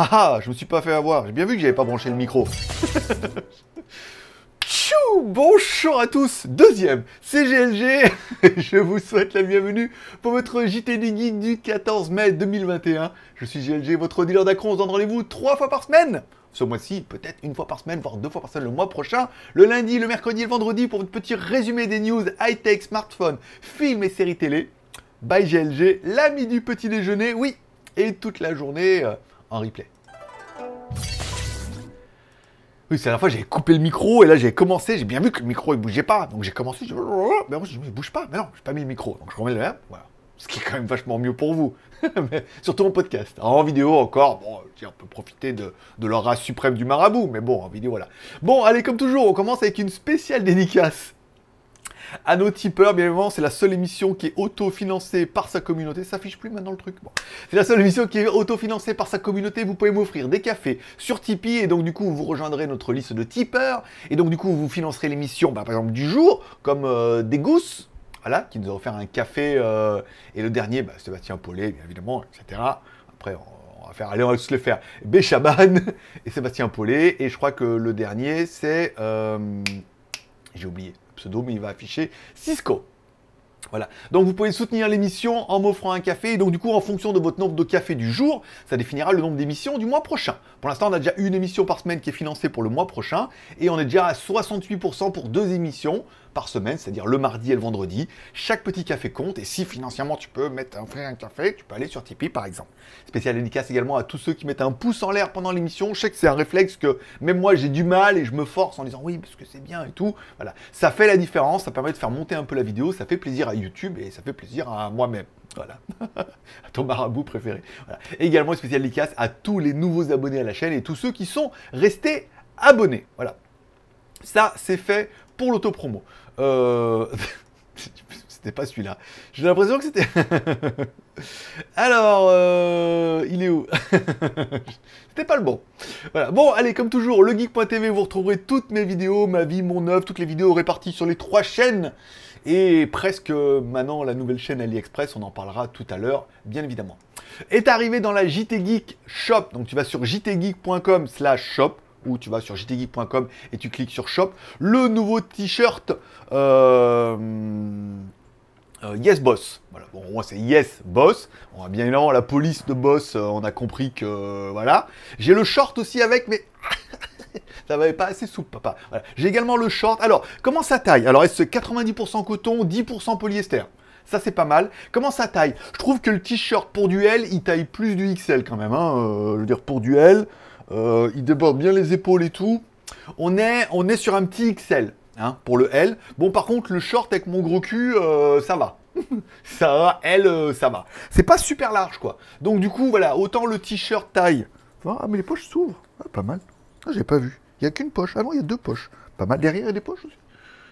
Haha, ah, je me suis pas fait avoir, j'ai bien vu que j'avais pas branché le micro. Tchou Bonjour à tous, deuxième, c'est GLG, je vous souhaite la bienvenue pour votre du Guide du 14 mai 2021. Je suis GLG, votre dealer d'acron, on se donne rendez-vous trois fois par semaine ce mois-ci, peut-être une fois par semaine, voire deux fois par semaine le mois prochain, le lundi, le mercredi et le vendredi pour votre petit résumé des news high-tech, smartphone, films et séries télé. Bye GLG, l'ami du petit déjeuner, oui, et toute la journée, euh, en replay. Oui, c'est la fois j'avais coupé le micro et là j'ai commencé, j'ai bien vu que le micro il bougeait pas. Donc j'ai commencé, je... mais je ne bouge pas, mais non, j'ai pas mis le micro. Donc je remets le même, voilà. Ce qui est quand même vachement mieux pour vous, surtout en podcast. en vidéo encore, bon, on peut profiter de, de race suprême du marabout, mais bon, en vidéo voilà. Bon, allez, comme toujours, on commence avec une spéciale dédicace à nos tipeurs. Bien évidemment, c'est la seule émission qui est auto-financée par sa communauté. Ça fiche plus maintenant le truc. C'est la seule émission qui est auto par sa communauté. Vous pouvez m'offrir des cafés sur Tipeee et donc du coup, vous rejoindrez notre liste de tipeurs et donc du coup, vous financerez l'émission, bah, par exemple, du jour, comme euh, des gousses. Voilà, qui nous a offert un café euh, et le dernier, bah, Sébastien Paulet, bien évidemment, etc. Après, on va faire, allez, on va tous les faire. Béchaban et Sébastien Paulet. Et je crois que le dernier, c'est. Euh, j'ai oublié pseudo, mais il va afficher Cisco. Voilà. Donc vous pouvez soutenir l'émission en m'offrant un café. Et donc du coup, en fonction de votre nombre de cafés du jour, ça définira le nombre d'émissions du mois prochain. Pour l'instant, on a déjà une émission par semaine qui est financée pour le mois prochain. Et on est déjà à 68% pour deux émissions par semaine, c'est-à-dire le mardi et le vendredi. Chaque petit café compte et si financièrement tu peux mettre un frère un café, tu peux aller sur Tipeee par exemple. Spécial dédicace également à tous ceux qui mettent un pouce en l'air pendant l'émission. Je sais que c'est un réflexe que même moi j'ai du mal et je me force en disant oui parce que c'est bien et tout. Voilà, ça fait la différence, ça permet de faire monter un peu la vidéo, ça fait plaisir à YouTube et ça fait plaisir à moi-même. Voilà. à ton marabout préféré. Voilà. Également, spécial dédicace à tous les nouveaux abonnés à la chaîne et tous ceux qui sont restés abonnés. Voilà. Ça, c'est fait pour l'autopromo. Euh, c'était pas celui-là. J'ai l'impression que c'était. Alors, euh, il est où C'était pas le bon. Voilà. Bon, allez, comme toujours, legeek.tv, vous retrouverez toutes mes vidéos, ma vie, mon œuvre, toutes les vidéos réparties sur les trois chaînes. Et presque euh, maintenant, la nouvelle chaîne AliExpress, on en parlera tout à l'heure, bien évidemment. Est arrivé dans la JT Geek Shop. Donc, tu vas sur jtgeek.com/shop ou tu vas sur jtgeek.com et tu cliques sur shop. Le nouveau t-shirt euh, euh, Yes Boss. Voilà, bon, moi c'est Yes Boss. On a bien évidemment la police de Boss, euh, on a compris que voilà. J'ai le short aussi avec, mais ça va pas assez souple, papa. J'ai également le short. Alors, comment ça taille Alors, est-ce 90% coton, 10% polyester ça c'est pas mal. Comment ça taille Je trouve que le t-shirt pour duel, il taille plus du XL quand même. Hein, je veux dire, pour duel, euh, il déborde bien les épaules et tout. On est, on est sur un petit XL hein, pour le L. Bon, par contre, le short avec mon gros cul, euh, ça va. ça va, L, euh, ça va. C'est pas super large, quoi. Donc, du coup, voilà, autant le t-shirt taille. Ah, mais les poches s'ouvrent. Ah, pas mal. Ah, j'ai pas vu. Il n'y a qu'une poche. Ah non, il y a deux poches. Pas mal. Derrière, il y a des poches aussi.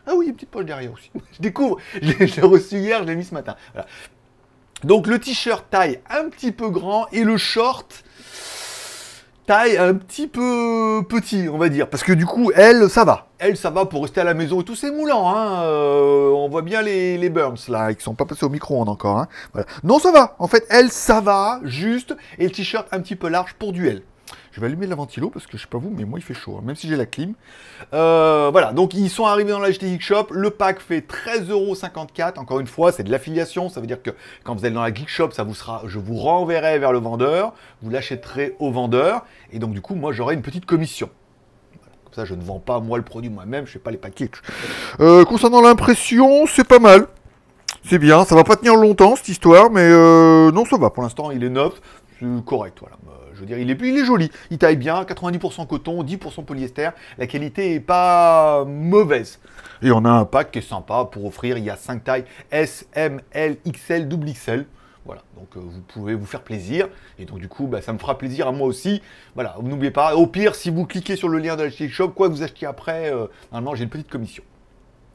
Ah oui, il y a une petite poche derrière aussi. je découvre. Je l'ai reçu hier, je l'ai mis ce matin. Donc le t-shirt taille un petit peu grand et le short taille un petit peu petit, on va dire. Parce que du coup, elle, ça va. Elle, ça va pour rester à la maison et tout, c'est moulant. Hein euh, on voit bien les, les burns, là, qui sont pas passés au micro-ondes encore. Hein Non, ça va. En fait, elle, ça va, juste. Et le t-shirt un petit peu large pour duel. Je vais allumer la ventilo parce que je sais pas vous, mais moi il fait chaud, hein, même si j'ai la clim. Euh, voilà, donc ils sont arrivés dans la Geek Shop. Le pack fait 13,54€. Encore une fois, c'est de l'affiliation. Ça veut dire que quand vous allez dans la Geek Shop, ça vous sera, je vous renverrai vers le vendeur, vous l'achèterez au vendeur, et donc du coup, moi j'aurai une petite commission. comme ça, je ne vends pas moi le produit moi-même, je fais pas les paquets. Euh, concernant l'impression, c'est pas mal. C'est bien, ça va pas tenir longtemps cette histoire, mais euh, non, ça va. Pour l'instant, il est neuf, c'est correct. Voilà. Je veux dire, il est, il est joli, il taille bien, 90% coton, 10% polyester, la qualité est pas mauvaise. Et on a un pack qui est sympa pour offrir, il y a 5 tailles, S, M, L, XL, double XL. Voilà, donc euh, vous pouvez vous faire plaisir. Et donc du coup, bah, ça me fera plaisir à moi aussi. Voilà, n'oubliez pas, au pire, si vous cliquez sur le lien de la Shop, quoi que vous achetiez après, euh, normalement j'ai une petite commission.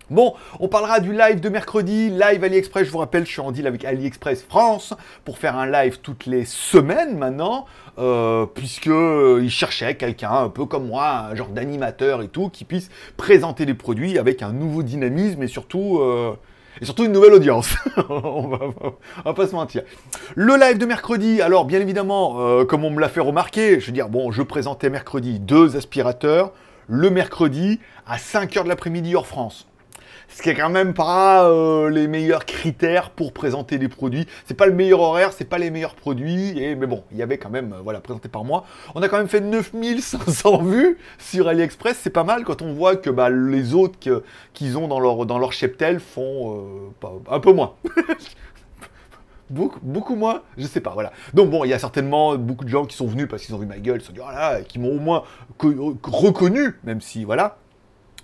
Bon, on parlera du live de mercredi, live AliExpress. Je vous rappelle, je suis en deal avec AliExpress France pour faire un live toutes les semaines maintenant, euh, puisque euh, cherchaient quelqu'un un peu comme moi, un genre d'animateur et tout, qui puisse présenter les produits avec un nouveau dynamisme et surtout. Euh, et surtout une nouvelle audience. on, va, pas se mentir. Le live de mercredi, alors bien évidemment, euh, comme on me l'a fait remarquer, je veux dire, bon, je présentais mercredi deux aspirateurs, le mercredi à 5h de l'après-midi hors France ce qui est quand même pas euh, les meilleurs critères pour présenter les produits. C'est pas le meilleur horaire, c'est pas les meilleurs produits, et, mais bon, il y avait quand même, euh, voilà, présenté par moi. On a quand même fait 9500 vues sur AliExpress, c'est pas mal quand on voit que bah, les autres qu'ils ont dans leur, dans leur cheptel font euh, un peu moins. beaucoup, beaucoup moins, je sais pas, voilà. Donc bon, il y a certainement beaucoup de gens qui sont venus parce qu'ils ont vu ma gueule, se sont dit, oh qui m'ont au moins reconnu, même si, voilà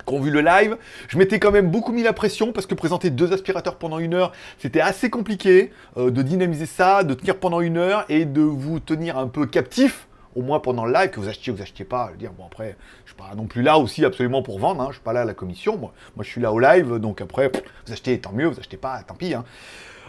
qui ont vu le live. Je m'étais quand même beaucoup mis la pression parce que présenter deux aspirateurs pendant une heure, c'était assez compliqué euh, de dynamiser ça, de tenir pendant une heure et de vous tenir un peu captif au moins pendant le live, que vous achetiez ou vous achetiez pas. Je veux dire, bon, après, je suis pas non plus là aussi absolument pour vendre, hein, je suis pas là à la commission, moi, je suis là au live, donc après, vous achetez, tant mieux, vous achetez pas, tant pis. Hein.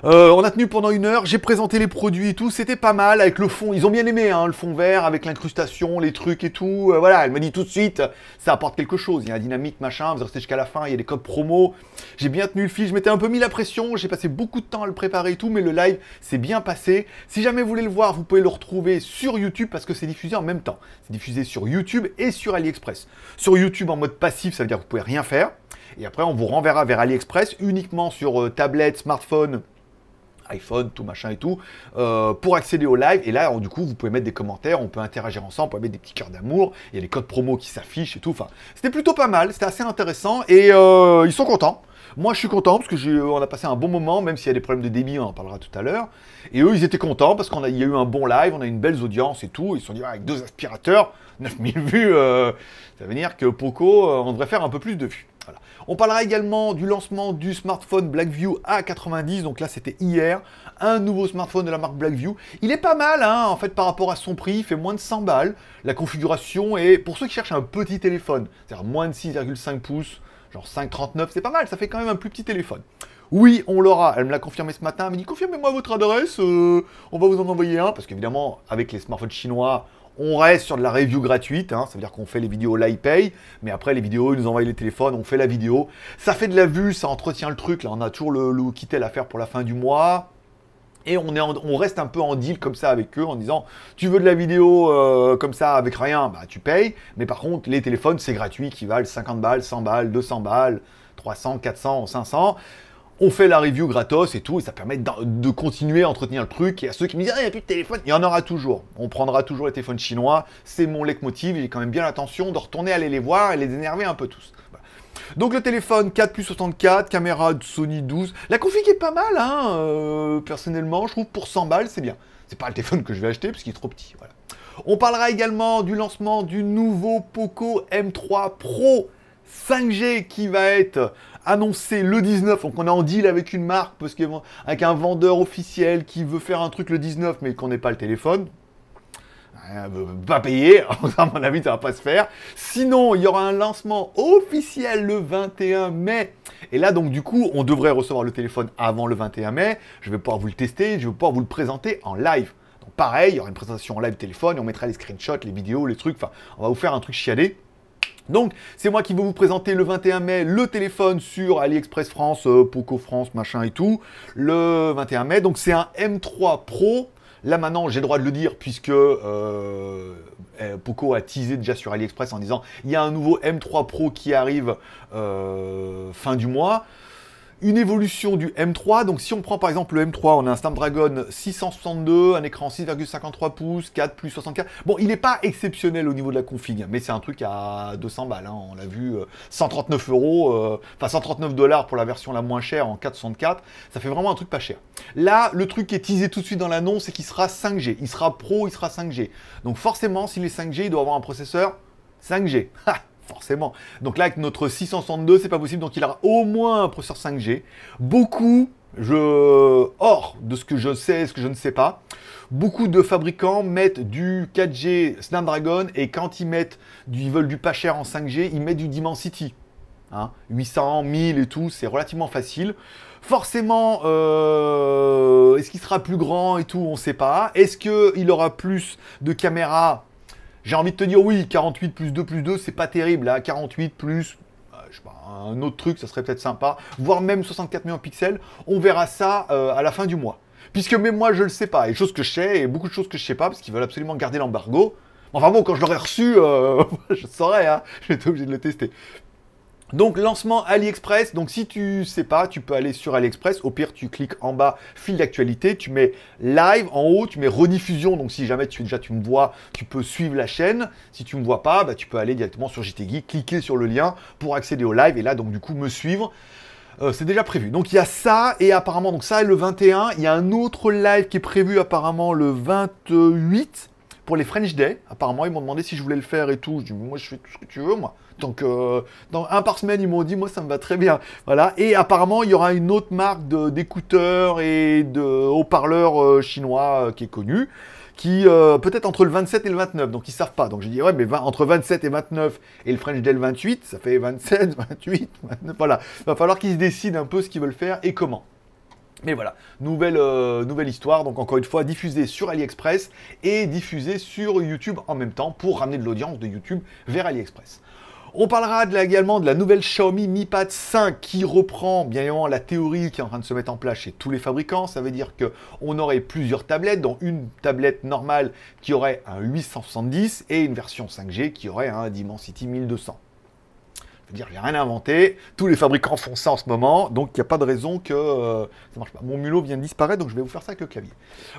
Euh, on a tenu pendant une heure, j'ai présenté les produits et tout, c'était pas mal avec le fond. Ils ont bien aimé hein, le fond vert avec l'incrustation, les trucs et tout. Euh, voilà, elle m'a dit tout de suite, ça apporte quelque chose. Il y a un dynamique, machin, vous restez jusqu'à la fin, il y a des codes promo. J'ai bien tenu le fil, je m'étais un peu mis la pression, j'ai passé beaucoup de temps à le préparer et tout, mais le live s'est bien passé. Si jamais vous voulez le voir, vous pouvez le retrouver sur YouTube parce que c'est diffusé en même temps. C'est diffusé sur YouTube et sur AliExpress. Sur YouTube en mode passif, ça veut dire que vous pouvez rien faire. Et après, on vous renverra vers AliExpress uniquement sur euh, tablette, smartphone, iPhone, tout machin et tout, euh, pour accéder au live. Et là, du coup, vous pouvez mettre des commentaires, on peut interagir ensemble, on peut mettre des petits cœurs d'amour, il y a les codes promo qui s'affichent et tout. Enfin, c'était plutôt pas mal, c'était assez intéressant et euh, ils sont contents. Moi, je suis content parce que a passé un bon moment, même s'il y a des problèmes de débit, on en parlera tout à l'heure. Et eux, ils étaient contents parce qu'il y a eu un bon live, on a eu une belle audience et tout. Ils se sont dit, avec deux aspirateurs, 9000 vues, euh, ça veut dire que Poco, on devrait faire un peu plus de vues. On parlera également du lancement du smartphone Blackview A90. Donc là, c'était hier. Un nouveau smartphone de la marque Blackview. Il est pas mal, hein, en fait, par rapport à son prix. Il fait moins de 100 balles. La configuration est, pour ceux qui cherchent un petit téléphone, c'est-à-dire moins de 6,5 pouces, genre 5,39, c'est pas mal. Ça fait quand même un plus petit téléphone. Oui, on l'aura. Elle me l'a confirmé ce matin. Elle m'a dit confirmez-moi votre adresse. Euh, on va vous en envoyer un. Parce qu'évidemment, avec les smartphones chinois, on reste sur de la review gratuite, ça hein, veut dire qu'on fait les vidéos là, ils mais après les vidéos, ils nous envoient les téléphones, on fait la vidéo. Ça fait de la vue, ça entretient le truc, là on a toujours le, le quitter à faire pour la fin du mois. Et on, est on reste un peu en deal comme ça avec eux en disant tu veux de la vidéo euh, comme ça avec rien, bah tu payes, mais par contre les téléphones c'est gratuit qui valent 50 balles, 100 balles, 200 balles, 300, 400, 500 on fait la review gratos et tout, et ça permet de, continuer à entretenir le truc. Et à ceux qui me disent, ah, il n'y a plus de téléphone, il y en aura toujours. On prendra toujours les téléphones chinois, c'est mon leitmotiv, j'ai quand même bien l'intention de retourner aller les voir et les énerver un peu tous. Donc le téléphone 4 plus 64, caméra de Sony 12, la config est pas mal, hein, euh, personnellement, je trouve pour 100 balles, c'est bien. C'est pas le téléphone que je vais acheter parce qu'il est trop petit, voilà. On parlera également du lancement du nouveau Poco M3 Pro 5G qui va être annoncé le 19. Donc on est en deal avec une marque, parce avec un vendeur officiel qui veut faire un truc le 19 mais qu'on n'ait pas le téléphone. Euh, pas payer, à mon avis ça va pas se faire. Sinon, il y aura un lancement officiel le 21 mai. Et là donc du coup, on devrait recevoir le téléphone avant le 21 mai. Je vais pouvoir vous le tester, je vais pouvoir vous le présenter en live. Donc pareil, il y aura une présentation en live téléphone, on mettra les screenshots, les vidéos, les trucs, enfin on va vous faire un truc chialé donc, c'est moi qui vais vous présenter le 21 mai le téléphone sur AliExpress France, euh, Poco France, machin et tout. Le 21 mai, donc c'est un M3 Pro. Là maintenant, j'ai le droit de le dire puisque euh, eh, Poco a teasé déjà sur AliExpress en disant il y a un nouveau M3 Pro qui arrive euh, fin du mois une évolution du M3. Donc si on prend par exemple le M3, on a un Snapdragon 662, un écran 6,53 pouces, 4 plus 64. Bon, il n'est pas exceptionnel au niveau de la config, mais c'est un truc à 200 balles. Hein. On l'a vu, 139 euh, euros, euh, enfin 139 dollars pour la version la moins chère en 464. Ça fait vraiment un truc pas cher. Là, le truc qui est teasé tout de suite dans l'annonce, c'est qu'il sera 5G. Il sera pro, il sera 5G. Donc forcément, s'il est 5G, il doit avoir un processeur 5G forcément. Donc là, avec notre 662, c'est pas possible. Donc il aura au moins un processeur 5G. Beaucoup, je... hors de ce que je sais et ce que je ne sais pas, beaucoup de fabricants mettent du 4G Snapdragon et quand ils mettent, du... ils veulent du pas cher en 5G, ils mettent du Dimensity. 800, hein. 1000 et tout, c'est relativement facile. Forcément, euh, est-ce qu'il sera plus grand et tout, on ne sait pas. Est-ce qu'il aura plus de caméras j'ai envie de te dire, oui, 48 plus 2 plus 2, c'est pas terrible. Là, 48 plus euh, je sais pas, un autre truc, ça serait peut-être sympa, voire même 64 millions de pixels, on verra ça euh, à la fin du mois. Puisque même moi, je le sais pas, et choses que je sais, et beaucoup de choses que je sais pas, parce qu'ils veulent absolument garder l'embargo. Enfin bon, quand je l'aurai reçu, euh, je saurais, hein, j'étais obligé de le tester. Donc lancement AliExpress, donc si tu sais pas, tu peux aller sur AliExpress, au pire tu cliques en bas fil d'actualité, tu mets live en haut, tu mets rediffusion, donc si jamais tu déjà tu me vois, tu peux suivre la chaîne, si tu me vois pas, bah, tu peux aller directement sur JTG. cliquer sur le lien pour accéder au live et là donc du coup me suivre. Euh, c'est déjà prévu. Donc il y a ça, et apparemment, donc ça le 21, il y a un autre live qui est prévu apparemment le 28, pour les French Day, apparemment, ils m'ont demandé si je voulais le faire et tout. Je dis, moi, je fais tout ce que tu veux, moi. Donc, euh, dans un par semaine, ils m'ont dit, moi, ça me va très bien. Voilà. Et apparemment, il y aura une autre marque d'écouteurs et de haut-parleurs euh, chinois euh, qui est connue, qui peut-être entre le 27 et le 29. Donc, ils savent pas. Donc, j'ai dit, ouais, mais 20, entre 27 et 29 et le French Day le 28, ça fait 27, 28, 29. Voilà. Il va falloir qu'ils se décident un peu ce qu'ils veulent faire et comment. Mais voilà, euh, nouvelle, histoire, donc encore une fois, diffusée sur AliExpress et diffusée sur YouTube en même temps pour ramener de l'audience de YouTube vers AliExpress. On parlera également de la nouvelle Xiaomi Mi Pad 5 qui reprend bien évidemment la théorie qui est en train de se mettre en place chez tous les fabricants. Ça veut dire qu'on aurait plusieurs tablettes, dont une tablette normale qui aurait un 870 et une version 5G qui aurait un Dimensity 1200 veux dire, rien inventé. Tous les fabricants font ça en ce moment, donc il n'y a pas de raison que euh, ça marche pas. Mon mulot vient de disparaître, donc je vais vous faire ça avec le clavier.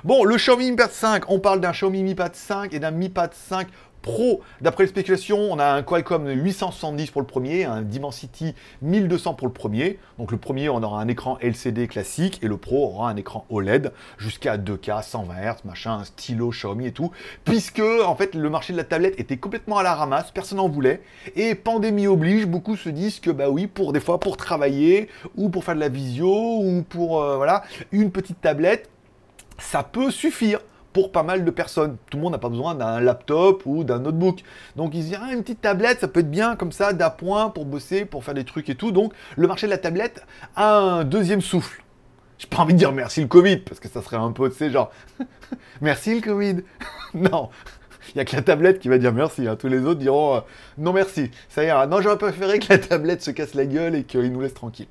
Bon, le Xiaomi Mi Pad 5, on parle d'un Xiaomi Mi Pad 5 et d'un Mi Pad 5 Pro. D'après les spéculations, on a un Qualcomm 870 pour le premier, un Dimensity 1200 pour le premier. Donc le premier, on aura un écran LCD classique et le Pro aura un écran OLED jusqu'à 2K, 120 Hz, machin, stylo Xiaomi et tout. Puisque en fait le marché de la tablette était complètement à la ramasse, personne n'en voulait. Et pandémie oblige, beaucoup se disent que bah oui, pour des fois pour travailler ou pour faire de la visio ou pour euh, voilà une petite tablette ça peut suffire pour pas mal de personnes. Tout le monde n'a pas besoin d'un laptop ou d'un notebook. Donc ils se disent, ah, une petite tablette, ça peut être bien comme ça, d'appoint pour bosser, pour faire des trucs et tout. Donc le marché de la tablette a un deuxième souffle. J'ai pas envie de dire merci le Covid, parce que ça serait un peu, de ces genre, merci le Covid. non, Il n'y a que la tablette qui va dire merci. Hein. Tous les autres diront euh, non merci. Ça ira. Non, j'aurais préféré que la tablette se casse la gueule et qu'il nous laisse tranquille.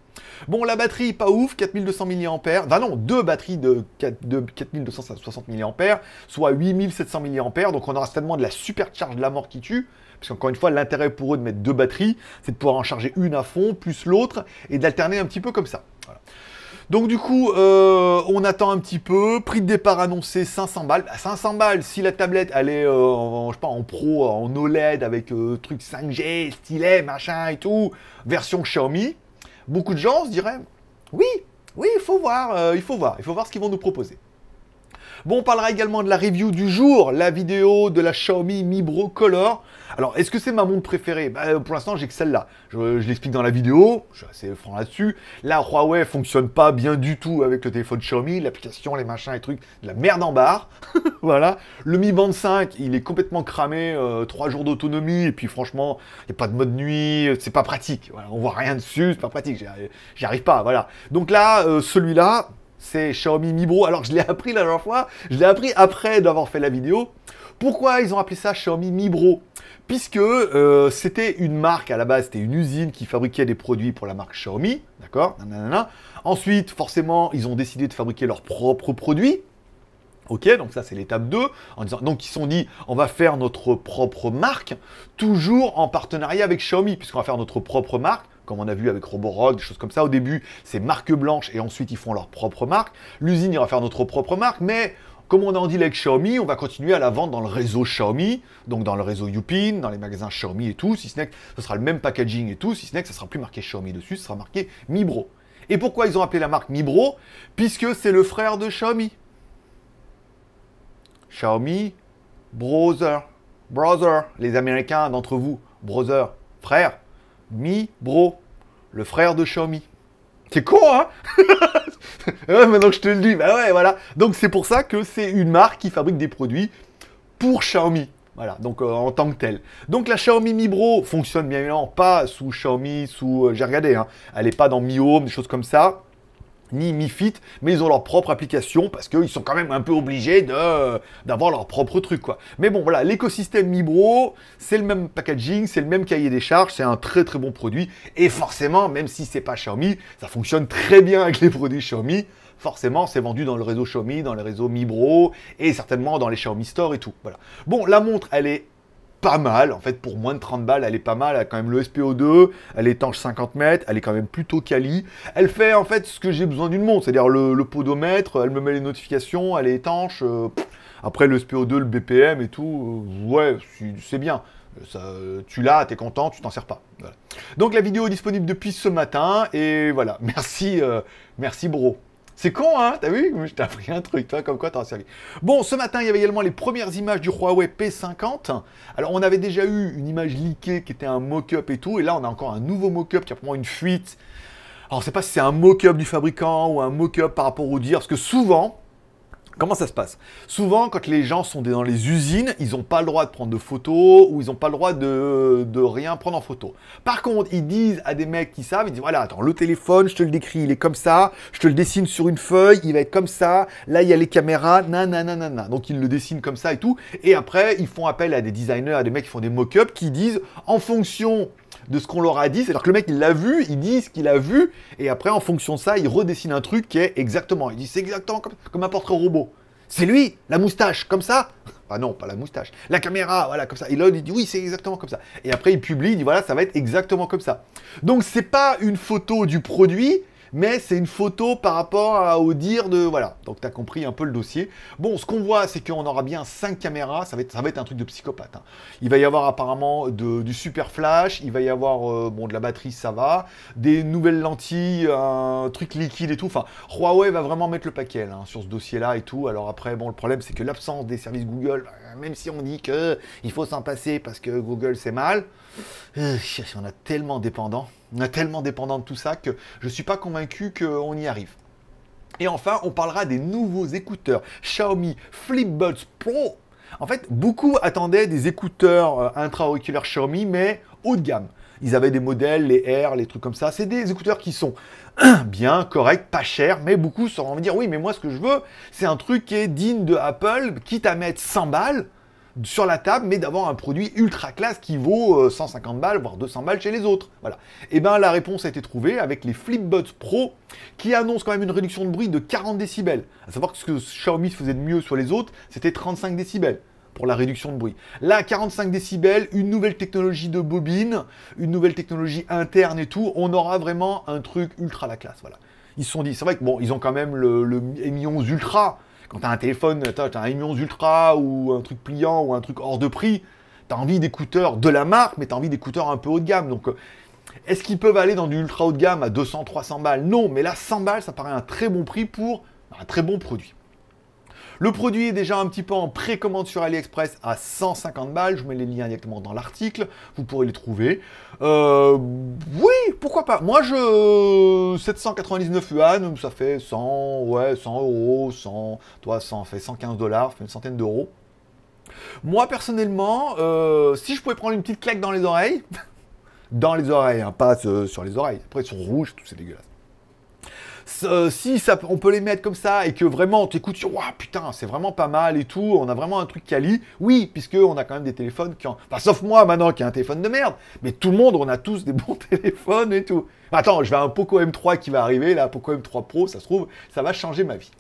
Bon, la batterie, pas ouf, 4200 mAh. Enfin non, deux batteries de, 4260 mAh, soit 8700 mAh. Donc on aura certainement de la supercharge de la mort qui tue. Parce qu'encore une fois, l'intérêt pour eux de mettre deux batteries, c'est de pouvoir en charger une à fond, plus l'autre, et d'alterner un petit peu comme ça. Voilà. Donc du coup, euh, on attend un petit peu. Prix de départ annoncé 500 balles. 500 bah, balles, si la tablette allait, euh, en, sais pas, en pro, en OLED avec euh, truc 5G, stylet, machin et tout, version Xiaomi, beaucoup de gens se diraient, oui, oui, il faut voir, il faut voir, il faut voir ce qu'ils vont nous proposer. Bon, on parlera également de la review du jour, la vidéo de la Xiaomi Mi Bro Color. Alors, est-ce que c'est ma montre préférée bah, euh, Pour l'instant, j'ai que celle-là. Je, l'explique dans la vidéo, je suis assez franc là-dessus. La Huawei fonctionne pas bien du tout avec le téléphone Xiaomi, l'application, les machins, les trucs, de la merde en barre. voilà. Le Mi Band 5, il est complètement cramé, 3 euh, jours d'autonomie, et puis franchement, il n'y a pas de mode nuit, euh, c'est pas pratique. Voilà, on voit rien dessus, c'est pas pratique, j'y arrive, pas, voilà. Donc là, celui-là, c'est Xiaomi Mi Bro. Alors, je l'ai appris la dernière fois, je l'ai appris après d'avoir fait la vidéo. Pourquoi ils ont appelé ça Xiaomi Mi Bro puisque euh, c'était une marque à la base, c'était une usine qui fabriquait des produits pour la marque Xiaomi, d'accord Ensuite, forcément, ils ont décidé de fabriquer leurs propres produits. Ok, donc ça c'est l'étape 2, en disant, donc ils se sont dit, on va faire notre propre marque, toujours en partenariat avec Xiaomi, puisqu'on va faire notre propre marque, comme on a vu avec Roborock, des choses comme ça. Au début, c'est marque blanche et ensuite ils font leur propre marque. L'usine ira faire notre propre marque, mais comme on a en dit avec Xiaomi, on va continuer à la vendre dans le réseau Xiaomi, donc dans le réseau Youpin, dans les magasins Xiaomi et tout, si ce n'est que ce sera le même packaging et tout, si ce n'est que ça sera plus marqué Xiaomi dessus, ce sera marqué Mibro. Et pourquoi ils ont appelé la marque Mibro Puisque c'est le frère de Xiaomi. Xiaomi, brother, brother, les Américains d'entre vous, brother, frère, Mi, bro, le frère de Xiaomi. C'est con, hein ouais, maintenant que je te le dis, bah ouais, voilà. Donc c'est pour ça que c'est une marque qui fabrique des produits pour Xiaomi. Voilà, donc euh, en tant que tel. Donc la Xiaomi Mi Bro fonctionne bien évidemment pas sous Xiaomi, sous... Euh, j'ai regardé, hein. elle n'est pas dans Mi Home, des choses comme ça ni MiFit, mais ils ont leur propre application parce qu'ils sont quand même un peu obligés d'avoir leur propre truc quoi. Mais bon voilà, l'écosystème Mibro, c'est le même packaging, c'est le même cahier des charges, c'est un très très bon produit et forcément, même si c'est pas Xiaomi, ça fonctionne très bien avec les produits Xiaomi. Forcément, c'est vendu dans le réseau Xiaomi, dans le réseau Mibro et certainement dans les Xiaomi Store et tout. Voilà. Bon, la montre, elle est pas mal. En fait, pour moins de 30 balles, elle est pas mal. Elle a quand même le SPO2, elle est étanche 50 mètres, elle est quand même plutôt quali. Elle fait en fait ce que j'ai besoin d'une montre, c'est-à-dire le, podomètre, elle me met les notifications, elle est étanche. Euh, après, le SPO2, le BPM et tout, euh, ouais, c'est bien. Ça, tu l'as, t'es content, tu t'en sers pas. Donc la vidéo est disponible depuis ce matin et voilà. Merci, euh, merci bro. C'est con, hein T'as vu Je t'ai appris un truc, toi, comme quoi t'en servi. Bon, ce matin, il y avait également les premières images du Huawei P50. Alors, on avait déjà eu une image leakée qui était un mock-up et tout, et là, on a encore un nouveau mock-up qui a probablement une fuite. Alors, on ne sait pas si c'est un mock-up du fabricant ou un mock-up par rapport au dire, parce que souvent, Comment ça se passe Souvent, quand les gens sont dans les usines, ils n'ont pas le droit de prendre de photos ou ils n'ont pas le droit de, rien prendre en photo. Par contre, ils disent à des mecs qui savent, ils disent voilà, attends, le téléphone, je te le décris, il est comme ça, je te le dessine sur une feuille, il va être comme ça, là il y a les caméras, nanana. nanana. Donc ils le dessinent comme ça et tout. Et après, ils font appel à des designers, à des mecs qui font des mock-ups qui disent en fonction de ce qu'on leur a dit. C'est-à-dire que le mec, il l'a vu, il dit ce qu'il a vu, et après, en fonction de ça, il redessine un truc qui est exactement. Il dit c'est exactement comme, un portrait robot. C'est lui, la moustache, comme ça. Ah non, pas la moustache. La caméra, voilà, comme ça. Et là, il dit oui, c'est exactement comme ça. Et après, il publie, il dit voilà, ça va être exactement comme ça. Donc, c'est pas une photo du produit, mais c'est une photo par rapport à, au dire de... Voilà, donc tu as compris un peu le dossier. Bon, ce qu'on voit, c'est qu'on aura bien 5 caméras, ça va être, un truc de psychopathe. Hein. Il va y avoir apparemment du super flash, il va y avoir euh, bon, de la batterie, ça va, des nouvelles lentilles, un truc liquide et tout. Enfin, Huawei va vraiment mettre le paquet hein, sur ce dossier-là et tout. Alors après, bon, le problème, c'est que l'absence des services Google, même si on dit qu'il euh, faut s'en passer parce que Google, c'est mal, on euh, a tellement dépendant. On est tellement dépendant de tout ça que je ne suis pas convaincu qu'on y arrive. Et enfin, on parlera des nouveaux écouteurs Xiaomi FlipBuds Pro. En fait, beaucoup attendaient des écouteurs euh, intra-auriculaires Xiaomi, mais haut de gamme. Ils avaient des modèles, les R, les trucs comme ça. C'est des écouteurs qui sont bien, corrects, pas chers, mais beaucoup seront de dire oui, mais moi ce que je veux, c'est un truc qui est digne de Apple, quitte à mettre 100 balles sur la table, mais d'avoir un produit ultra classe qui vaut 150 euh, balles, voire 200 balles chez les autres. Voilà. Et eh bien la réponse a été trouvée avec les Flipbots Pro, qui annoncent quand même une réduction de bruit de 40 décibels. À savoir que ce que Xiaomi faisait de mieux sur les autres, c'était 35 décibels pour la réduction de bruit. Là, 45 décibels, une nouvelle technologie de bobine, une nouvelle technologie interne et tout, on aura vraiment un truc ultra la classe, voilà. Ils se sont dit, c'est vrai que bon, ils ont quand même le, le 11 Ultra, quand t'as un téléphone, t'as as un 11 Ultra ou un truc pliant ou un truc hors de prix, t'as envie d'écouteurs de la marque, mais as envie d'écouteurs un peu haut de gamme. Donc, euh, est-ce qu'ils peuvent aller dans du ultra haut de gamme à 200, 300 balles Non, mais là, 100 balles, ça paraît un très bon prix pour un très bon produit. Le produit est déjà un petit peu en précommande sur AliExpress à 150 balles. Je vous mets les liens directement dans l'article. Vous pourrez les trouver. Euh, oui, pourquoi pas. Moi, je 799 yuan, ça fait 100, ouais, 100 euros, 100, toi, 100 fait 115 dollars, fait une centaine d'euros. Moi, personnellement, euh, si je pouvais prendre une petite claque dans les oreilles, dans les oreilles, hein, pas euh, sur les oreilles. Après, ils sont rouges, tout c'est dégueulasse. Euh, si ça, on peut les mettre comme ça et que vraiment t'écoutes, waouh putain, c'est vraiment pas mal et tout, on a vraiment un truc quali. Oui, puisque on a quand même des téléphones qui, ont... sauf moi maintenant qui a un téléphone de merde, mais tout le monde, on a tous des bons téléphones et tout. Attends, je vais à un Poco M3 qui va arriver là, Poco M3 Pro, ça se trouve, ça va changer ma vie.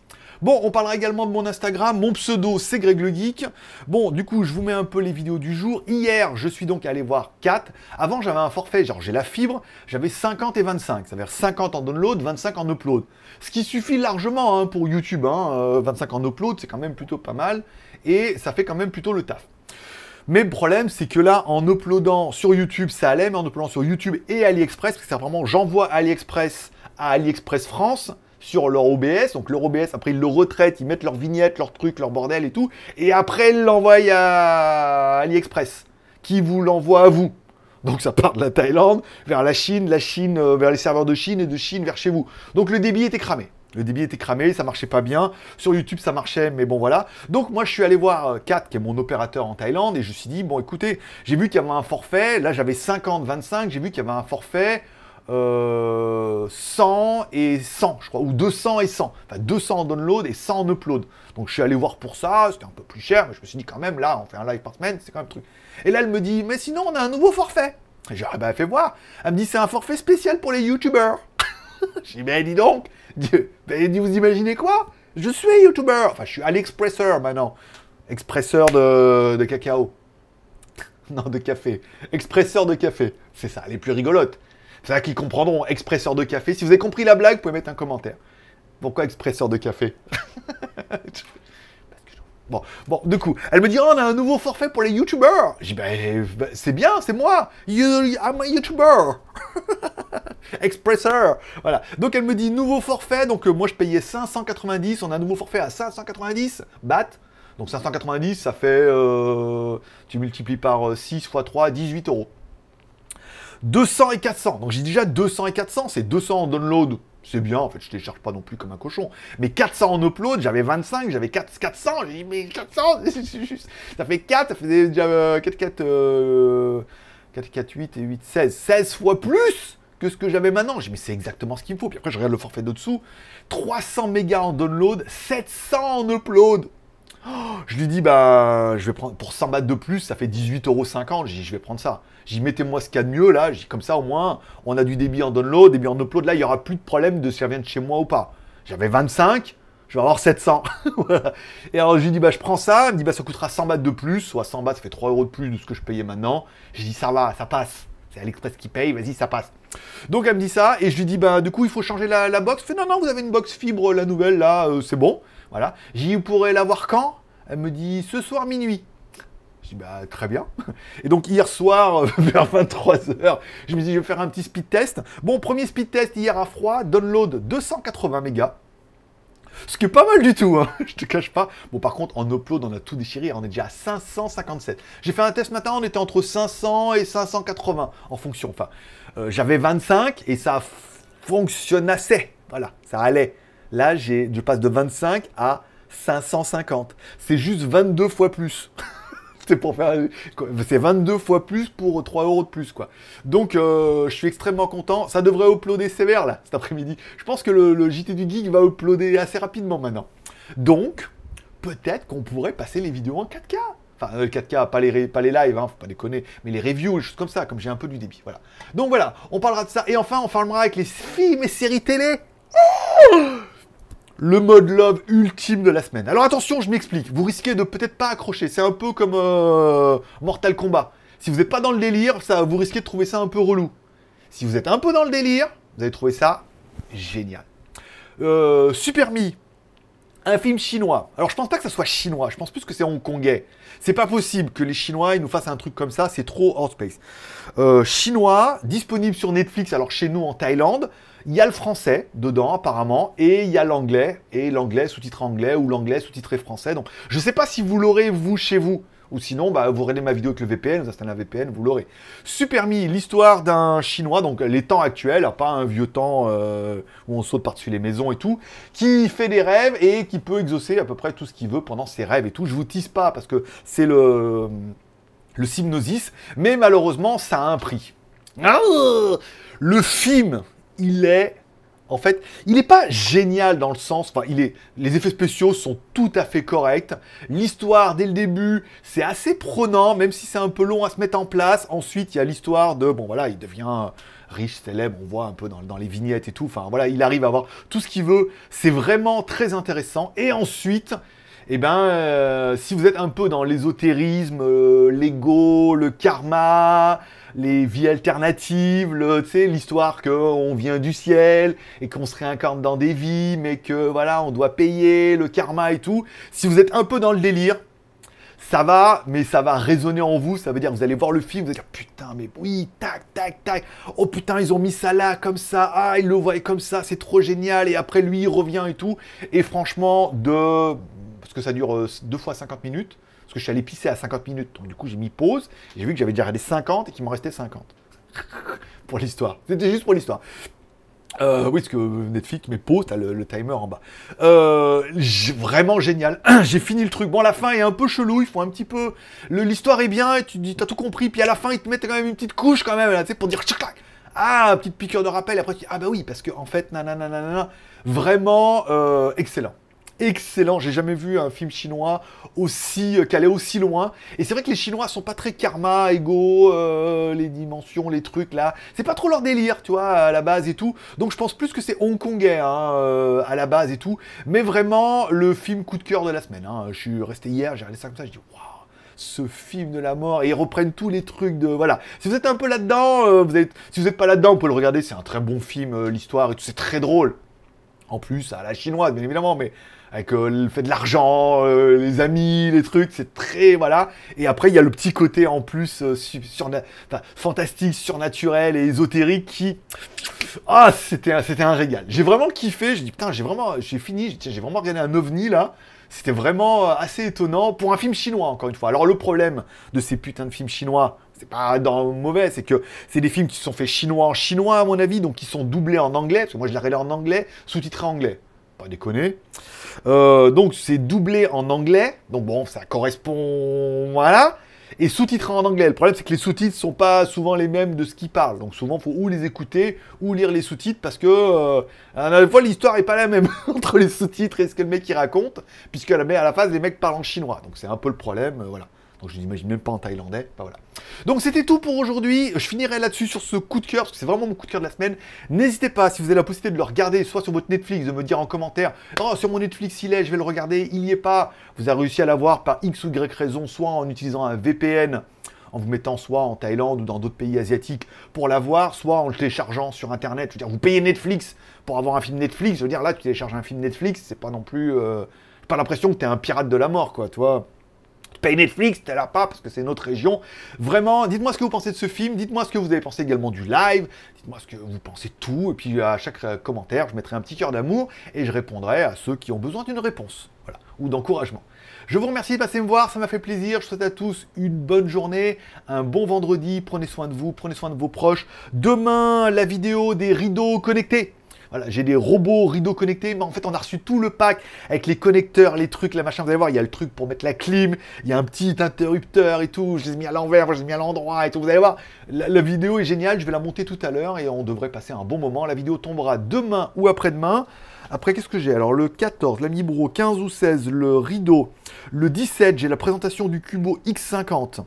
Bon, on parlera également de mon Instagram. Mon pseudo, c'est Greg le Geek. Bon, du coup, je vous mets un peu les vidéos du jour. Hier, je suis donc allé voir 4. Avant, j'avais un forfait, genre j'ai la fibre, j'avais 50 et 25. Ça veut dire 50 en download, 25 en upload. Ce qui suffit largement hein, pour YouTube. 25 hein, euh, en upload, c'est quand même plutôt pas mal. Et ça fait quand même plutôt le taf. Mais le problème, c'est que là, en uploadant sur YouTube, ça allait, mais en uploadant sur YouTube et AliExpress, parce que c'est vraiment j'envoie AliExpress à AliExpress France, sur leur OBS. Donc leur OBS, après ils le retraitent, ils mettent leurs vignettes, leurs trucs, leur bordel et tout. Et après ils l'envoient à AliExpress, qui vous l'envoie à vous. Donc ça part de la Thaïlande vers la Chine, la Chine euh, vers les serveurs de Chine et de Chine vers chez vous. Donc le débit était cramé. Le débit était cramé, ça marchait pas bien. Sur YouTube, ça marchait, mais bon, voilà. Donc, moi, je suis allé voir euh, Kat, qui est mon opérateur en Thaïlande, et je me suis dit, bon, écoutez, j'ai vu qu'il y avait un forfait. Là, j'avais 50, 25. J'ai vu qu'il y avait un forfait 100 euh, et 100, je crois, ou 200 et 100. Enfin, 200 en download et 100 en upload. Donc, je suis allé voir pour ça, c'était un peu plus cher, mais je me suis dit, quand même, là, on fait un live par semaine, c'est quand même un truc. Et là, elle me dit, mais sinon, on a un nouveau forfait. j'ai dit, ah, bah, fais voir. Elle me dit, c'est un forfait spécial pour les Youtubers j'ai dit, mais dis donc, ben, vous imaginez quoi Je suis Youtuber Enfin, je suis l'expresseur maintenant. Expresseur de, de cacao. non, de café. Expresseur de café. C'est ça, elle est plus rigolote cest à qu'ils comprendront expresseur de café. Si vous avez compris la blague, vous pouvez mettre un commentaire. Pourquoi expresseur de café Bon, bon, du coup, elle me dit, oh, on a un nouveau forfait pour les Youtubers !» J'ai bah, c'est bien, c'est moi. You, I'm a YouTuber. Expresseur. Voilà. Donc elle me dit, nouveau forfait. Donc euh, moi, je payais 590. On a un nouveau forfait à 590 bat. Donc 590, ça fait, euh, tu multiplies par 6 x 3, 18 euros. 200 et 400. Donc j'ai déjà 200 et 400, c'est 200 en download. C'est bien, en fait, je télécharge pas non plus comme un cochon. Mais 400 en upload, j'avais 25, j'avais 400. J'ai dit, mais 400, juste. Ça fait 4, ça fait déjà 4, 4, 4, 4, 8 et 8, 16. 16 fois plus que ce que j'avais maintenant. J'ai dit, mais c'est exactement ce qu'il me faut. Puis après, je regarde le forfait de dessous. 300 mégas en download, 700 en upload je lui dis, bah, je vais prendre pour 100 bahts de plus, ça fait 18,50€. lui dis « je vais prendre ça. j'y dis mettez-moi ce qu'il y a de mieux là. J'ai comme ça, au moins, on a du débit en download, débit en upload. Là, il n'y aura plus de problème de si de chez moi ou pas. J'avais 25, je vais avoir 700. Et alors, je lui dis, bah, je prends ça. Elle me dit, bah, ça coûtera 100 bahts de plus. Soit 100 bahts, ça fait 3 euros de plus de ce que je payais maintenant. je dis « ça va, ça passe. C'est AliExpress qui paye, vas-y, ça passe. Donc elle me dit ça, et je lui dis, bah du coup, il faut changer la, box. Je non, non, vous avez une box fibre, la nouvelle, là, euh, c'est bon. Voilà. J'y pourrais la voir quand Elle me dit ce soir minuit. Je dis bah très bien. Et donc hier soir, vers 23h, je me dis je vais faire un petit speed test. Bon, premier speed test hier à froid, download 280 mégas. Ce qui est pas mal du tout, hein. je te cache pas. Bon, par contre, en upload, on a tout déchiré, on est déjà à 557. J'ai fait un test matin, on était entre 500 et 580 en fonction. Enfin, euh, j'avais 25 et ça fonctionnait. assez. Voilà, ça allait. Là, je passe de 25 à 550. C'est juste 22 fois plus. c'est pour faire, 22 fois plus pour 3 euros de plus, quoi. Donc, euh, je suis extrêmement content. Ça devrait uploader sévère, là, cet après-midi. Je pense que le, JT du Geek va uploader assez rapidement maintenant. Donc, peut-être qu'on pourrait passer les vidéos en 4K. Enfin, le euh, 4K, pas les, pas les lives, hein, faut pas déconner, mais les reviews, les choses comme ça, comme j'ai un peu du débit, voilà. Donc voilà, on parlera de ça. Et enfin, on fermera avec les films et séries télé. Oh le mode love ultime de la semaine. Alors attention, je m'explique, vous risquez de peut-être pas accrocher, c'est un peu comme euh, Mortal Kombat. Si vous n'êtes pas dans le délire, ça, vous risquez de trouver ça un peu relou. Si vous êtes un peu dans le délire, vous allez trouver ça génial. Euh, Super Mi, un film chinois. Alors je pense pas que ça soit chinois, je pense plus que c'est hongkongais. C'est pas possible que les Chinois ils nous fassent un truc comme ça, c'est trop hors space. Euh, chinois, disponible sur Netflix, alors chez nous en Thaïlande. Il y a le français dedans apparemment et il y a l'anglais et l'anglais sous-titré anglais ou l'anglais sous-titré français. Donc je sais pas si vous l'aurez vous chez vous ou sinon bah, vous regardez ma vidéo avec le VPN, vous installez un VPN, vous l'aurez. Supermi, l'histoire d'un chinois, donc les temps actuels, hein, pas un vieux temps euh, où on saute par-dessus les maisons et tout, qui fait des rêves et qui peut exaucer à peu près tout ce qu'il veut pendant ses rêves et tout. Je vous tisse pas parce que c'est le le Simnosis, mais malheureusement ça a un prix. Ah, le film il est en fait, il n'est pas génial dans le sens, enfin, il est, les effets spéciaux sont tout à fait corrects. L'histoire dès le début, c'est assez prenant, même si c'est un peu long à se mettre en place. Ensuite, il y a l'histoire de, bon voilà, il devient riche, célèbre, on voit un peu dans, dans les vignettes et tout. Enfin voilà, il arrive à avoir tout ce qu'il veut. C'est vraiment très intéressant. Et ensuite, eh ben, euh, si vous êtes un peu dans l'ésotérisme, euh, l'ego, le karma, les vies alternatives, tu sais, l'histoire qu'on vient du ciel et qu'on se réincarne dans des vies, mais que voilà, on doit payer le karma et tout. Si vous êtes un peu dans le délire, ça va, mais ça va résonner en vous. Ça veut dire, vous allez voir le film, vous allez dire, putain, mais oui, tac, tac, tac. Oh putain, ils ont mis ça là, comme ça. Ah, ils le voient comme ça, c'est trop génial. Et après, lui, il revient et tout. Et franchement, de parce que ça dure euh, deux fois 50 minutes, parce que je suis allé pisser à 50 minutes. Donc du coup, j'ai mis pause, j'ai vu que j'avais déjà regardé 50 et qu'il m'en restait 50. pour l'histoire. C'était juste pour l'histoire. Euh, oui, parce que Netflix, met pause, t'as le, le, timer en bas. Euh, vraiment génial. J'ai fini le truc. Bon, la fin est un peu chelou, Il font un petit peu... L'histoire est bien, et tu dis, t'as tout compris, puis à la fin, ils te mettent quand même une petite couche quand même, là, tu pour dire... Ah, petite piqueur de rappel, après tu dis, ah bah oui, parce que en fait, vraiment excellent excellent. J'ai jamais vu un film chinois aussi qui euh, allait aussi loin. Et c'est vrai que les Chinois sont pas très karma, ego, euh, les dimensions, les trucs là. C'est pas trop leur délire, tu vois, à la base et tout. Donc je pense plus que c'est hongkongais hein, euh, à la base et tout. Mais vraiment, le film coup de cœur de la semaine. Hein. Je suis resté hier, j'ai regardé ça comme ça, je dis waouh ce film de la mort et ils reprennent tous les trucs de voilà. Si vous êtes un peu là-dedans, vous êtes si vous n'êtes pas là-dedans, vous pouvez le regarder, c'est un très bon film l'histoire et tout, c'est très drôle. En plus, à la chinoise, bien évidemment, mais avec euh, le fait de l'argent, euh, les amis, les trucs, c'est très voilà. Et après il y a le petit côté en plus euh, fantastique, surnaturel et ésotérique qui ah c'était c'était un régal. J'ai vraiment kiffé. J'ai dit putain j'ai vraiment j'ai fini j'ai vraiment regardé un ovni là. C'était vraiment assez étonnant pour un film chinois encore une fois. Alors le problème de ces putains de films chinois, c'est pas dans le mauvais, c'est que c'est des films qui sont faits chinois en chinois à mon avis, donc qui sont doublés en anglais, parce que moi je l'ai en anglais, sous-titré anglais. Pas déconner. Euh, donc c'est doublé en anglais, donc bon, ça correspond, voilà, et sous-titré en anglais. Le problème c'est que les sous-titres ne sont pas souvent les mêmes de ce qu'ils parlent, donc souvent faut ou les écouter ou lire les sous-titres parce que euh, à la fois l'histoire n'est pas la même entre les sous-titres et ce que le mec il raconte, puisque à la, à phase les mecs parlent en chinois, donc c'est un peu le problème, euh, voilà. Donc je n'imagine même pas en thaïlandais. Bah, voilà. Donc c'était tout pour aujourd'hui. Je finirai là-dessus sur ce coup de cœur, parce que c'est vraiment mon coup de cœur de la semaine. N'hésitez pas, si vous avez la possibilité de le regarder, soit sur votre Netflix, de me dire en commentaire, oh, sur mon Netflix il est, je vais le regarder, il n'y est pas. Vous avez réussi à l'avoir par X ou Y raison, soit en utilisant un VPN en vous mettant soit en Thaïlande ou dans d'autres pays asiatiques pour l'avoir, soit en le téléchargeant sur Internet. Je veux dire, vous payez Netflix pour avoir un film Netflix. Je veux dire, là, tu télécharges un film Netflix, c'est pas non plus. Euh, j'ai pas l'impression que t'es un pirate de la mort, quoi, toi paye Netflix, t'es là pas parce que c'est notre région. Vraiment, dites-moi ce que vous pensez de ce film, dites-moi ce que vous avez pensé également du live, dites-moi ce que vous pensez de tout, et puis à chaque euh, commentaire, je mettrai un petit cœur d'amour et je répondrai à ceux qui ont besoin d'une réponse, voilà, ou d'encouragement. Je vous remercie de passer me voir, ça m'a fait plaisir. Je souhaite à tous une bonne journée, un bon vendredi. Prenez soin de vous, prenez soin de vos proches. Demain, la vidéo des rideaux connectés. Voilà, j'ai des robots rideaux connectés, mais en fait, on a reçu tout le pack avec les connecteurs, les trucs, la machin. Vous allez voir, il y a le truc pour mettre la clim, il y a un petit interrupteur et tout. Je les ai mis à l'envers, je les ai mis à l'endroit et tout. Vous allez voir, la, vidéo est géniale. Je vais la monter tout à l'heure et on devrait passer un bon moment. La vidéo tombera demain ou après-demain. Après, qu'est-ce que j'ai Alors, le 14, l'ami Bro, 15 ou 16, le rideau. Le 17, j'ai la présentation du Cubo X50.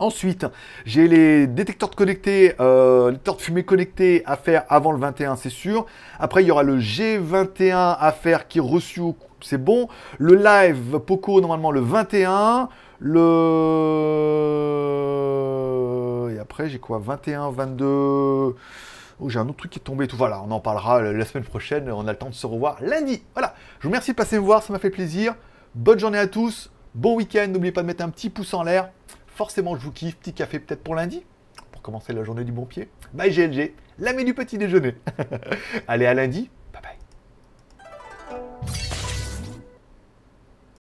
Ensuite, j'ai les détecteurs de connectés, détecteurs euh, fumée connectés à faire avant le 21, c'est sûr. Après, il y aura le G21 à faire qui est reçu, c'est bon. Le live Poco, normalement, le 21. Le... Et après, j'ai quoi 21, 22... Oh, j'ai un autre truc qui est tombé tout. Voilà, on en parlera euh, la semaine prochaine. On a le temps de se revoir lundi. Voilà, je vous remercie de passer me voir, ça m'a fait plaisir. Bonne journée à tous, bon week-end. N'oubliez pas de mettre un petit pouce en l'air forcément je vous kiffe, petit café peut-être pour lundi, pour commencer la journée du bon pied. Bye GLG, l'ami du petit déjeuner. Allez à lundi